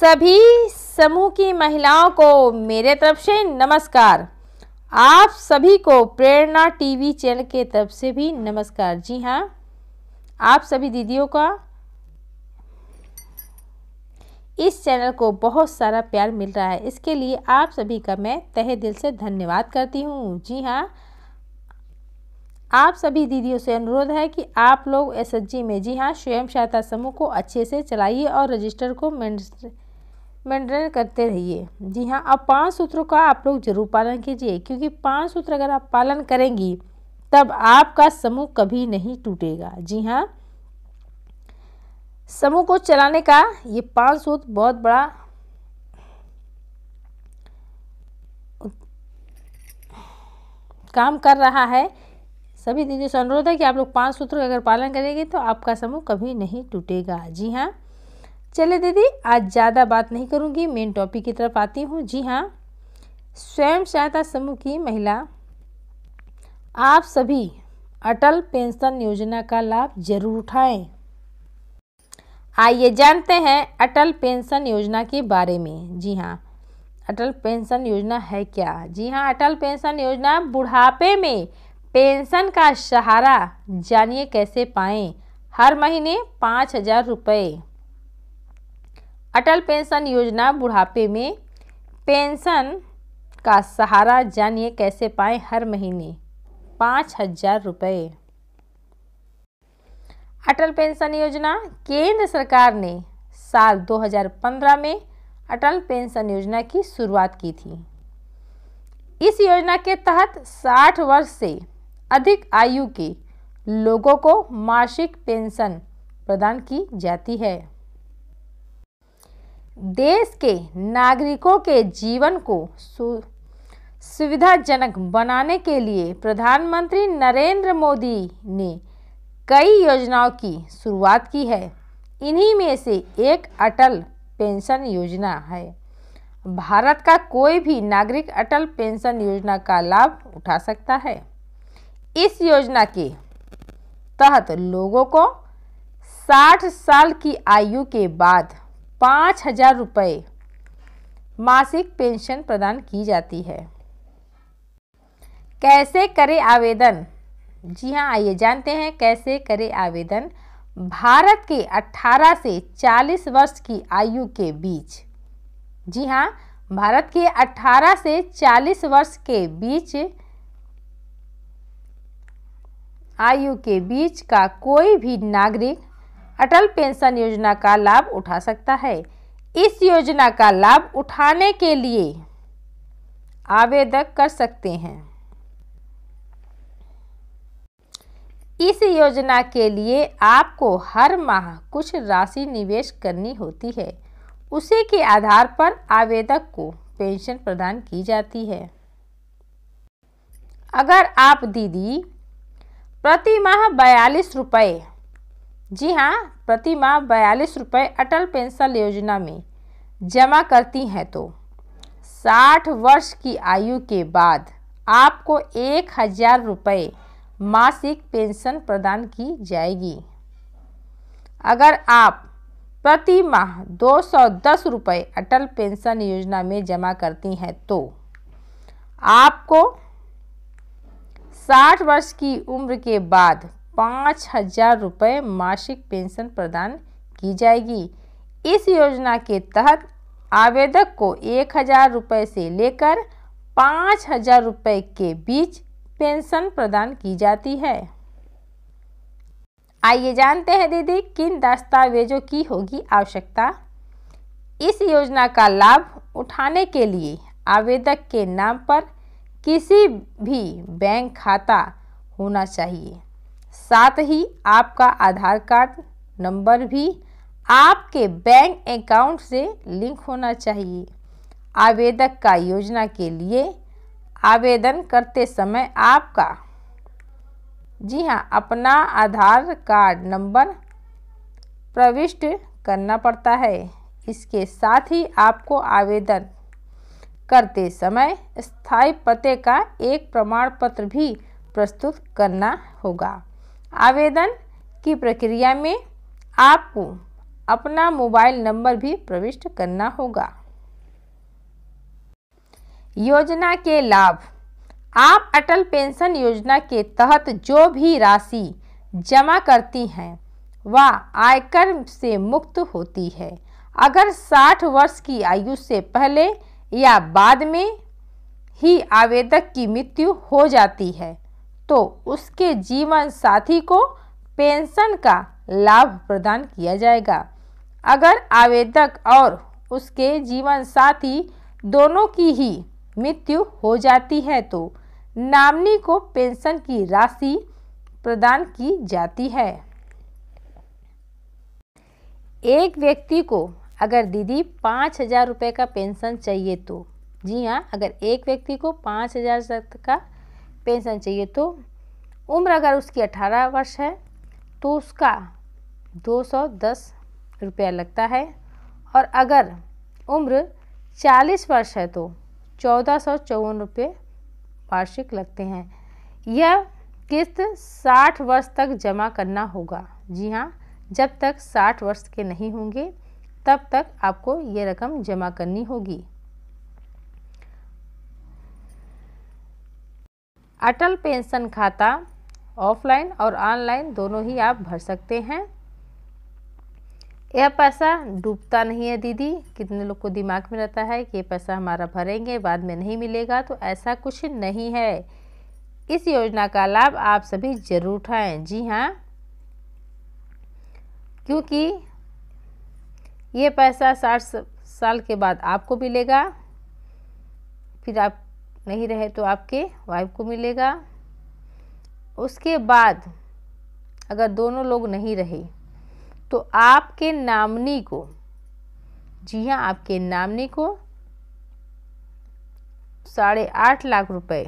सभी समूह की महिलाओं को मेरे तरफ से नमस्कार आप सभी को प्रेरणा टीवी चैनल के तरफ से भी नमस्कार जी हाँ आप सभी दीदियों का इस चैनल को बहुत सारा प्यार मिल रहा है इसके लिए आप सभी का मैं तहे दिल से धन्यवाद करती हूँ जी हाँ आप सभी दीदियों से अनुरोध है कि आप लोग एसएसजी में जी हाँ स्वयं सहायता समूह को अच्छे से चलाइए और रजिस्टर को मैं मेंटेन करते रहिए जी हाँ अब पांच सूत्रों का आप लोग जरूर पालन कीजिए क्योंकि पांच सूत्र अगर आप पालन करेंगी तब आपका समूह कभी नहीं टूटेगा जी हाँ समूह को चलाने का ये पांच सूत्र बहुत बड़ा काम कर रहा है सभी दीदी से अनुरोध है कि आप लोग पांच सूत्रों का अगर पालन करेंगे तो आपका समूह कभी नहीं टूटेगा जी हाँ चले दीदी आज ज़्यादा बात नहीं करूँगी मेन टॉपिक की तरफ आती हूँ जी हाँ स्वयं सहायता समूह की महिला आप सभी अटल पेंशन योजना का लाभ जरूर उठाएं आइए जानते हैं अटल पेंशन योजना के बारे में जी हाँ अटल पेंशन योजना है क्या जी हाँ अटल पेंशन योजना बुढ़ापे में पेंशन का सहारा जानिए कैसे पाएं हर महीने पाँच हज़ार रुपये अटल पेंशन योजना बुढ़ापे में पेंशन का सहारा जानिए कैसे पाएं हर महीने पाँच हजार रुपये अटल पेंशन योजना केंद्र सरकार ने साल 2015 में अटल पेंशन योजना की शुरुआत की थी इस योजना के तहत 60 वर्ष से अधिक आयु के लोगों को मासिक पेंशन प्रदान की जाती है देश के नागरिकों के जीवन को सुविधाजनक बनाने के लिए प्रधानमंत्री नरेंद्र मोदी ने कई योजनाओं की शुरुआत की है इन्हीं में से एक अटल पेंशन योजना है भारत का कोई भी नागरिक अटल पेंशन योजना का लाभ उठा सकता है इस योजना के तहत लोगों को 60 साल की आयु के बाद पाँच हजार रुपये मासिक पेंशन प्रदान की जाती है कैसे करें आवेदन जी हाँ आइए जानते हैं कैसे करें आवेदन भारत के 18 से 40 वर्ष की आयु के बीच जी हाँ भारत के 18 से 40 वर्ष के बीच आयु के बीच का कोई भी नागरिक अटल पेंशन योजना का लाभ उठा सकता है इस योजना का लाभ उठाने के लिए आवेदक कर सकते हैं इस योजना के लिए आपको हर माह कुछ राशि निवेश करनी होती है उसी के आधार पर आवेदक को पेंशन प्रदान की जाती है अगर आप दीदी प्रति माह बयालीस रुपये जी हाँ प्रति माह बयालीस रुपये अटल पेंशन योजना में जमा करती हैं तो साठ वर्ष की आयु के बाद आपको एक हज़ार रुपये मासिक पेंशन प्रदान की जाएगी अगर आप प्रति माह दो सौ दस रुपये अटल पेंशन योजना में जमा करती हैं तो आपको साठ वर्ष की उम्र के बाद पाँच हजार रुपये मासिक पेंशन प्रदान की जाएगी इस योजना के तहत आवेदक को एक हजार रुपये से लेकर पाँच हजार रुपये के बीच पेंशन प्रदान की जाती है आइए जानते हैं दीदी किन दस्तावेजों की होगी आवश्यकता इस योजना का लाभ उठाने के लिए आवेदक के नाम पर किसी भी बैंक खाता होना चाहिए साथ ही आपका आधार कार्ड नंबर भी आपके बैंक अकाउंट से लिंक होना चाहिए आवेदक का योजना के लिए आवेदन करते समय आपका जी हाँ अपना आधार कार्ड नंबर प्रविष्ट करना पड़ता है इसके साथ ही आपको आवेदन करते समय स्थायी पते का एक प्रमाण पत्र भी प्रस्तुत करना होगा आवेदन की प्रक्रिया में आपको अपना मोबाइल नंबर भी प्रविष्ट करना होगा योजना के लाभ आप अटल पेंशन योजना के तहत जो भी राशि जमा करती हैं वह आयकर से मुक्त होती है अगर 60 वर्ष की आयु से पहले या बाद में ही आवेदक की मृत्यु हो जाती है तो उसके जीवन साथी को पेंशन का लाभ प्रदान किया जाएगा अगर आवेदक और उसके जीवन साथी दोनों की ही मृत्यु हो जाती है तो नामनी को पेंशन की राशि प्रदान की जाती है एक व्यक्ति को अगर दीदी पाँच हज़ार रुपये का पेंशन चाहिए तो जी हाँ अगर एक व्यक्ति को पाँच हज़ार तक का पेंशन चाहिए तो उम्र अगर उसकी अठारह वर्ष है तो उसका दो सौ दस रुपया लगता है और अगर उम्र चालीस वर्ष है तो चौदह सौ चौवन रुपये वार्षिक लगते हैं यह किस्त साठ वर्ष तक जमा करना होगा जी हाँ जब तक साठ वर्ष के नहीं होंगे तब तक आपको ये रकम जमा करनी होगी अटल पेंशन खाता ऑफलाइन और ऑनलाइन दोनों ही आप भर सकते हैं यह पैसा डूबता नहीं है दीदी कितने लोग को दिमाग में रहता है कि ये पैसा हमारा भरेंगे बाद में नहीं मिलेगा तो ऐसा कुछ नहीं है इस योजना का लाभ आप सभी जरूर उठाएं जी हाँ क्योंकि ये पैसा साठ साल के बाद आपको मिलेगा फिर आप नहीं रहे तो आपके वाइफ को मिलेगा उसके बाद अगर दोनों लोग नहीं रहे तो आपके नामनी को जी हाँ आपके नामनी को साढ़े आठ लाख रुपए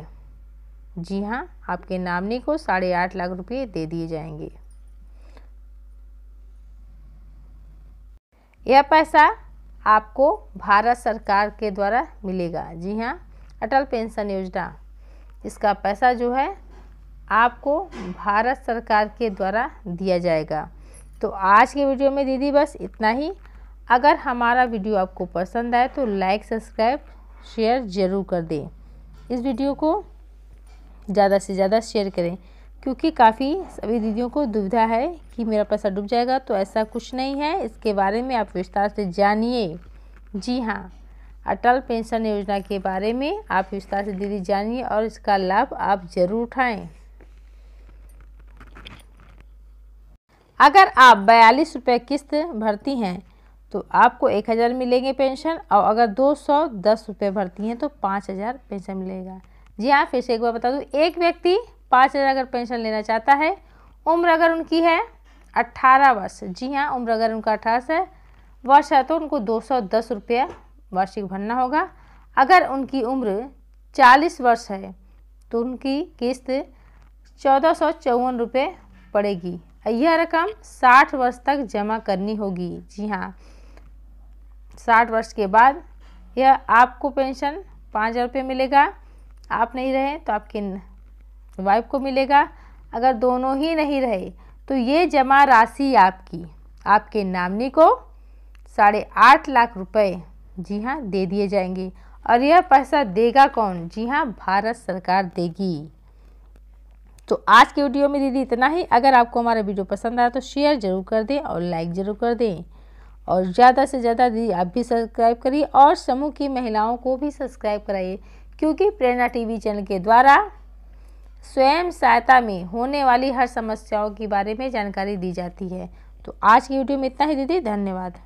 जी हाँ आपके नामनी को साढ़े आठ लाख रुपए दे दिए जाएंगे यह पैसा आपको भारत सरकार के द्वारा मिलेगा जी हाँ अटल पेंशन योजना इसका पैसा जो है आपको भारत सरकार के द्वारा दिया जाएगा तो आज के वीडियो में दीदी बस इतना ही अगर हमारा वीडियो आपको पसंद आए तो लाइक सब्सक्राइब शेयर ज़रूर कर दें इस वीडियो को ज़्यादा से ज़्यादा शेयर करें क्योंकि काफ़ी सभी दीदियों को दुविधा है कि मेरा पैसा डूब जाएगा तो ऐसा कुछ नहीं है इसके बारे में आप विस्तार से जानिए जी हाँ अटल पेंशन योजना के बारे में आप विस्तार से दीदी जानिए और इसका लाभ आप जरूर उठाएं अगर आप बयालीस रुपये किस्त भरती हैं तो आपको एक हज़ार मिलेंगे पेंशन और अगर दो सौ दस रुपये भरती हैं तो पाँच हज़ार पेंशन मिलेगा जी हाँ फिर से एक बार बता दूँ एक व्यक्ति पाँच हज़ार अगर पेंशन लेना चाहता है उम्र अगर उनकी है अट्ठारह वर्ष जी हाँ उम्र अगर उनका अठारह वर्ष है तो उनको दो सौ दस रुपया वार्षिक भरना होगा अगर उनकी उम्र चालीस वर्ष है तो उनकी किस्त चौदह सौ चौवन रुपये पड़ेगी यह रकम साठ वर्ष तक जमा करनी होगी जी हाँ साठ वर्ष के बाद यह आपको पेंशन पाँच हज़ार रुपये मिलेगा आप नहीं रहे तो आपके वाइफ को मिलेगा अगर दोनों ही नहीं रहे तो ये जमा राशि आपकी आपके नामनी को साढ़े आठ लाख रुपए जी हाँ दे दिए जाएंगे और यह पैसा देगा कौन जी हाँ भारत सरकार देगी तो आज के वीडियो में दीदी इतना ही अगर आपको हमारा वीडियो पसंद आया तो शेयर ज़रूर कर दें और लाइक ज़रूर कर दें और ज़्यादा से ज़्यादा दीदी आप भी सब्सक्राइब करिए और समूह की महिलाओं को भी सब्सक्राइब कराइए क्योंकि प्रेरणा टीवी चैनल के द्वारा स्वयं सहायता में होने वाली हर समस्याओं के बारे में जानकारी दी जाती है तो आज की वीडियो में इतना ही दीदी धन्यवाद